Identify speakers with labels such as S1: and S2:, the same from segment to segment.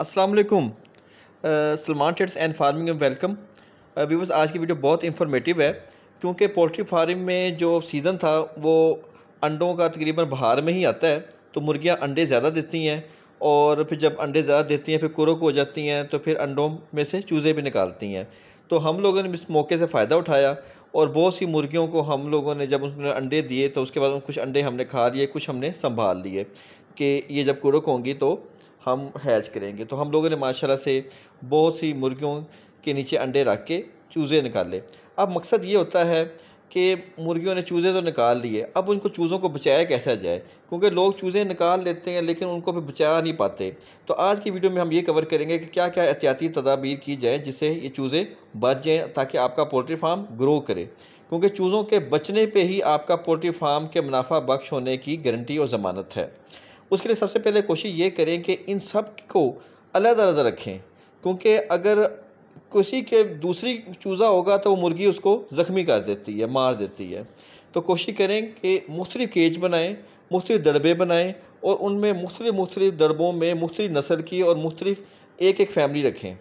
S1: अस्सलाम वालेकुम Salman trades and farming में वेलकम व्यूवर्स आज की वीडियो बहुत इंफॉर्मेटिव है क्योंकि पोल्ट्री फार्म में जो सीज़न था वो अंडों का तकरीबन बाहर में ही आता है तो मुर्गियां अंडे ज़्यादा देती हैं और फिर जब अंडे ज़्यादा देती हैं फिर कुरक हो जाती हैं तो फिर अंडों में से चूज़े भी निकालती हैं तो हम लोगों ने इस मौके से फ़ायदा उठाया और बहुत सी मुर्गियों को हम लोगों ने जब उन्होंने अंडे दिए तो उसके बाद कुछ अंडे हमने खा लिए कुछ हमने संभाल लिए कि ये जब कुरक होंगी तो हम हैज करेंगे तो हम लोगों ने माशाल्लाह से बहुत सी मुर्गियों के नीचे अंडे रख के चूज़े निकाले अब मकसद ये होता है कि मुर्गियों ने चूज़े तो निकाल लिए अब उनको चूज़ों को बचाया कैसा जाए क्योंकि लोग चूज़े निकाल लेते हैं लेकिन उनको भी बचा नहीं पाते तो आज की वीडियो में हम ये कवर करेंगे कि क्या क्या एहतियाती तदाबीर की जाएँ जिससे ये चूज़े बच जाएँ ताकि आपका पोल्ट्री फार्म ग्रो करे क्योंकि चूज़ों के बचने पर ही आपका पोल्ट्री फार्म के मुनाफा बख्श होने की गारंटी और ज़मानत है उसके लिए सबसे पहले कोशिश ये करें कि इन सब को अलग अलग रखें क्योंकि अगर किसी के दूसरी चूज़ा होगा तो वो मुर्गी उसको ज़ख्मी कर देती है मार देती है तो कोशिश करें कि मुख्तल केज बनाएँ मुख्तलिफ दड़बे बनाएँ और उनमें मुख्तलिफ मुख्तलिफ दड़बों में मुख्तलिफ नस्ल की और मुख्तलि एक एक फैमिली रखें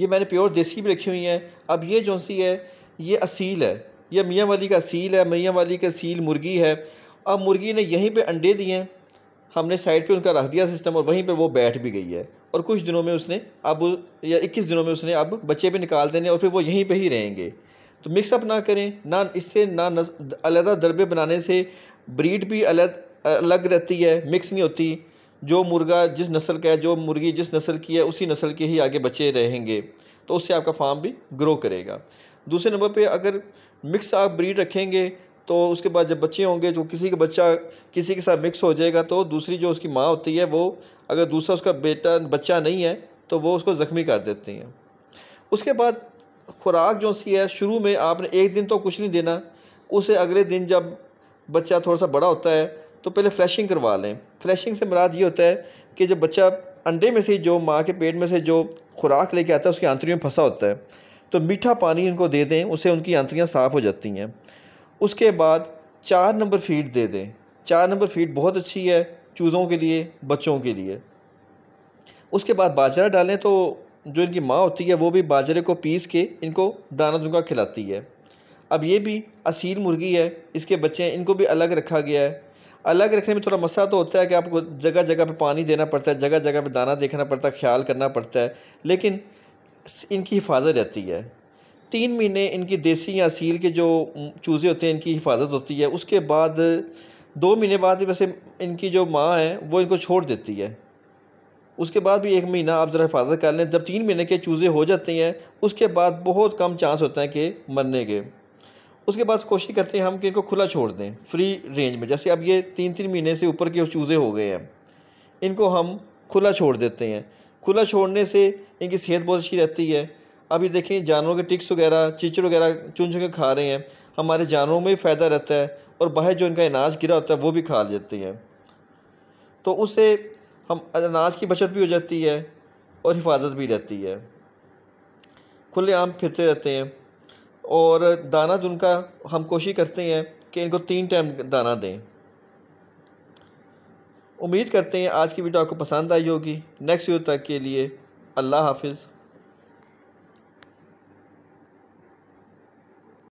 S1: ये मैंने प्योर देसी भी रखी हुई हैं अब ये जो सी है ये असील है यह मियाँ वाली का असील है मियाँ वाली का असील मुर्गी है अब मुर्गी ने यहीं पे अंडे दिए हैं हमने साइड पे उनका रख दिया सिस्टम और वहीं पर वो बैठ भी गई है और कुछ दिनों में उसने अब या इक्कीस दिनों में उसने अब बच्चे भी निकाल देने और फिर वो यहीं पर ही रहेंगे तो मिक्सअप ना करें ना इससे ना अलहदा दरबे बनाने से ब्रीड भी अलग अलग रहती है मिक्स नहीं होती जो मुर्गा जिस नस्ल का है जो मुर्गी जिस नस्ल की है उसी नस्ल के ही आगे बच्चे रहेंगे तो उससे आपका फार्म भी ग्रो करेगा दूसरे नंबर पे अगर मिक्स आप ब्रीड रखेंगे तो उसके बाद जब बच्चे होंगे जो किसी का बच्चा किसी के साथ मिक्स हो जाएगा तो दूसरी जो उसकी माँ होती है वो अगर दूसरा उसका बेटा बच्चा नहीं है तो वो उसको ज़ख्मी कर देती हैं उसके बाद खुराक जो उसकी है शुरू में आपने एक दिन तो कुछ नहीं देना उसे अगले दिन जब बच्चा थोड़ा सा बड़ा होता है तो पहले फ्लैशिंग करवा लें फ्लैशिंग से मराद ये होता है कि जब बच्चा अंडे में से जो माँ के पेट में से जो खुराक लेके आता है उसकी आंतरियों में फंसा होता है तो मीठा पानी उनको दे दें उससे उनकी आंतरियाँ साफ़ हो जाती हैं उसके बाद चार नंबर फीड दे दें चार नंबर फीड बहुत अच्छी है चूज़ों के लिए बच्चों के लिए उसके बाद बाजरा डालें तो जो इनकी माँ होती है वो भी बाजरे को पीस के इनको दाना दुनका खिलाती है अब ये भी असील मुर्गी है इसके बच्चे हैं इनको भी अलग रखा गया है अलग रखने में थोड़ा मसला तो होता है कि आपको जगह जगह पे पानी देना पड़ता है जगह जगह पे दाना देखना पड़ता है ख्याल करना पड़ता है लेकिन इनकी हिफाजत रहती है तीन महीने इनकी देसी या सील के जो चूज़े होते हैं इनकी हिफाजत होती है उसके बाद दो महीने बाद वैसे इनकी जो माँ है वो इनको छोड़ देती है उसके बाद भी एक महीना आप ज़रा हिफाजत कर लें जब तीन महीने के चूज़े हो जाते हैं उसके बाद बहुत कम चांस होते हैं कि मरने के उसके बाद कोशिश करते हैं हम कि इनको खुला छोड़ दें फ्री रेंज में जैसे अब ये तीन तीन महीने से ऊपर के चूज़े हो गए हैं इनको हम खुला छोड़ देते हैं खुला छोड़ने से इनकी सेहत बहुत अच्छी रहती है अभी देखें जानवरों के टिक्स वगैरह चिचड़ वगैरह चुन चुन के खा रहे हैं हमारे जानवरों में भी फ़ायदा रहता है और बाहर जो इनका अनाज गिरा होता है वो भी खा लेती हैं तो उससे हम अनाज की बचत भी हो जाती है और हिफाजत भी रहती है खुले आम फिरते रहते हैं और दाना जिनका हम कोशिश करते हैं कि इनको तीन टाइम दाना दें उम्मीद करते हैं आज की वीडियो आपको पसंद आई होगी नेक्स्ट वीडियो तक के लिए अल्लाह हाफिज़